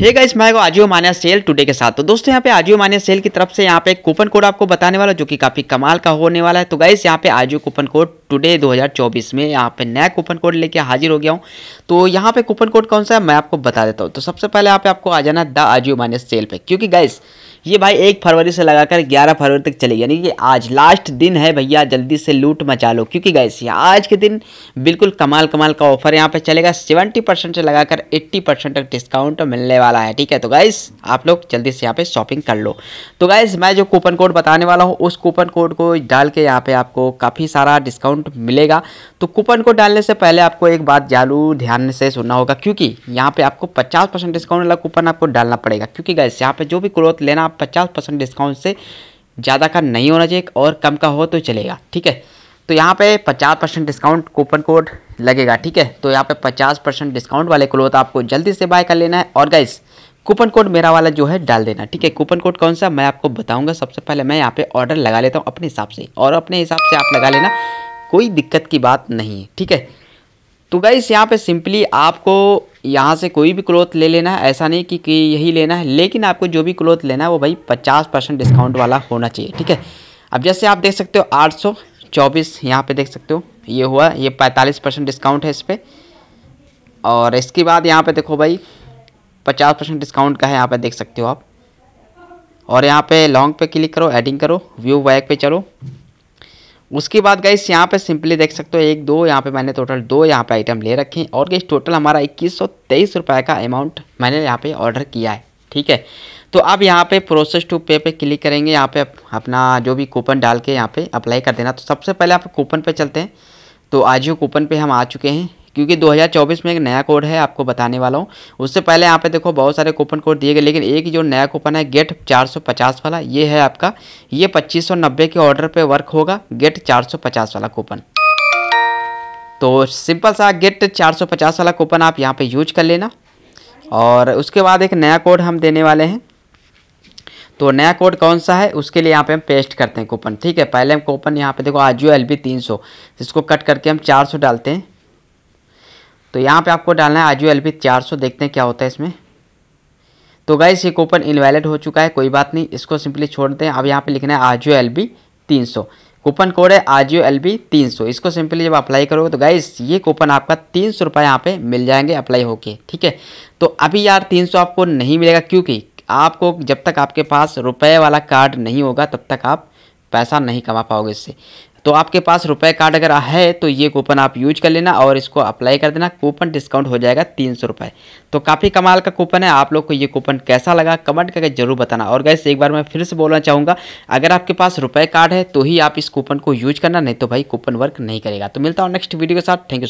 hey guys मैं आजियो मान्या cell today के साथ तो दोस्तों यहाँ पे आजियो मान्या सेल की तरफ से यहाँ पे एक कूपन कोड आपको बताने वाला जो कि काफी कमाल का होने वाला है तो गाइस यहाँ पे आजियो कूपन कोड टुडे 2024 में यहाँ पे नया कूपन कोड लेके हाजिर हो गया हूँ तो यहाँ पे कूपन कोड कौन सा है मैं आपको बता देता हूँ तो सबसे पहले यहाँ पे आपको आ जाना द आजियो माइनस सेल पे क्योंकि गाइस ये भाई एक फरवरी से लगाकर ग्यारह फरवरी तक चलेगी यानी कि आज लास्ट दिन है भैया जल्दी से लूट मचा लो क्योंकि गाइस ये आज के दिन बिल्कुल कमाल कमाल का ऑफर यहाँ पे चलेगा सेवेंटी परसेंट से लगाकर एट्टी परसेंट तक डिस्काउंट मिलने वाला है ठीक है तो गाइस आप लोग जल्दी से यहाँ पे शॉपिंग कर लो तो गाइस मैं जो कूपन कोड बताने वाला हूँ उस कूपन कोड को डाल के यहाँ पे आपको काफ़ी सारा डिस्काउंट डिस्काउंट मिलेगा तो कूपन को डालने से पहले आपको एक बात जालू ध्यान से सुनना होगा क्योंकि यहाँ पे आपको 50 परसेंट डिस्काउंट वाला कूपन आपको डालना पड़ेगा क्योंकि गैस यहाँ पे जो भी क्लोथ लेना आप पचास परसेंट डिस्काउंट से ज़्यादा का नहीं होना चाहिए और कम का हो तो चलेगा ठीक है तो यहाँ पे 50 परसेंट डिस्काउंट कूपन कोड लगेगा ठीक है तो यहाँ पे 50 परसेंट डिस्काउंट वाले क्लोथ आपको जल्दी से बाय कर लेना है और गाइस कूपन कोड मेरा वाला जो है डाल देना ठीक है कूपन कोड कौन सा मैं आपको बताऊंगा सबसे पहले मैं यहाँ पे ऑर्डर लगा लेता हूँ अपने हिसाब से और अपने हिसाब से आप लगा लेना कोई दिक्कत की बात नहीं है ठीक है तो गाइस यहाँ पे सिंपली आपको यहाँ से कोई भी क्लोथ ले लेना है ऐसा नहीं कि, कि यही लेना है लेकिन आपको जो भी क्लोथ लेना है वो भाई पचास परसेंट डिस्काउंट वाला होना चाहिए ठीक है अब जैसे आप देख सकते हो आठ सौ चौबीस यहाँ पर देख सकते हो ये हुआ ये पैंतालीस परसेंट डिस्काउंट है इस पर और इसके बाद यहाँ पे देखो भाई पचास परसेंट डिस्काउंट का है यहाँ पर देख सकते हो आप और यहाँ पे लॉन्ग पे क्लिक करो एडिंग करो व्यू वैक पे चलो उसके बाद गाइस यहाँ पे सिंपली देख सकते हो एक दो यहाँ पे मैंने टोटल दो यहाँ पे आइटम ले रखे हैं और गाइस टोटल हमारा इक्कीस सौ तेईस रुपये का अमाउंट मैंने यहाँ पे ऑर्डर किया है ठीक है तो आप यहाँ पे प्रोसेस टू पे पे क्लिक करेंगे यहाँ पे अपना जो भी कूपन डाल के यहाँ पे अप्लाई कर देना तो सबसे पहले आप कूपन पर चलते हैं तो आज ही कूपन पर हम आ चुके हैं क्योंकि 2024 में एक नया कोड है आपको बताने वाला हूँ उससे पहले यहाँ पे देखो बहुत सारे कूपन कोड दिए गए लेकिन एक जो नया कूपन है गेट 450 वाला ये है आपका ये 2590 के ऑर्डर पे वर्क होगा गेट 450 वाला कूपन तो सिंपल सा गेट 450 वाला कूपन आप यहाँ पे यूज कर लेना और उसके बाद एक नया कोड हम देने वाले हैं तो नया कोड कौन सा है उसके लिए यहाँ पे हम पेस्ट करते हैं कूपन ठीक है पहले हम कूपन यहाँ पे देखो आजियो एल बी तीन सौ इसको कट करके हम चार सौ डालते हैं तो यहाँ पे आपको डालना है आज यू एल पी चार सौ देखते हैं क्या होता है इसमें तो गाइस ये कूपन इनवैलिड हो चुका है कोई बात नहीं इसको सिंपली छोड़ दें अब यहाँ पे लिखना है आज यू एल बी तीन सौ कूपन कोड है आज यू एल बी तीन सौ इसको सिंपली जब अप्लाई करोगे तो गाइस ये कूपन आपका तीन सौ रुपये यहाँ पर मिल जाएंगे अप्लाई होके ठीक है तो अभी यार तीन सौ आपको नहीं मिलेगा क्योंकि आपको जब तक आपके पास रुपए वाला कार्ड नहीं होगा तब तक आप पैसा नहीं कमा पाओगे इससे तो आपके पास रुपए कार्ड अगर है तो ये कूपन आप यूज कर लेना और इसको अप्लाई कर देना कूपन डिस्काउंट हो जाएगा तीन सौ रुपये तो काफ़ी कमाल का कूपन है आप लोग को ये कूपन कैसा लगा कमेंट करके जरूर बताना और गैस एक बार मैं फिर से बोलना चाहूँगा अगर आपके पास रुपए कार्ड है तो ही आप इस कूपन को यूज करना नहीं तो भाई कूपन वर्क नहीं करेगा तो मिलता हूँ नेक्स्ट वीडियो के साथ थैंक यू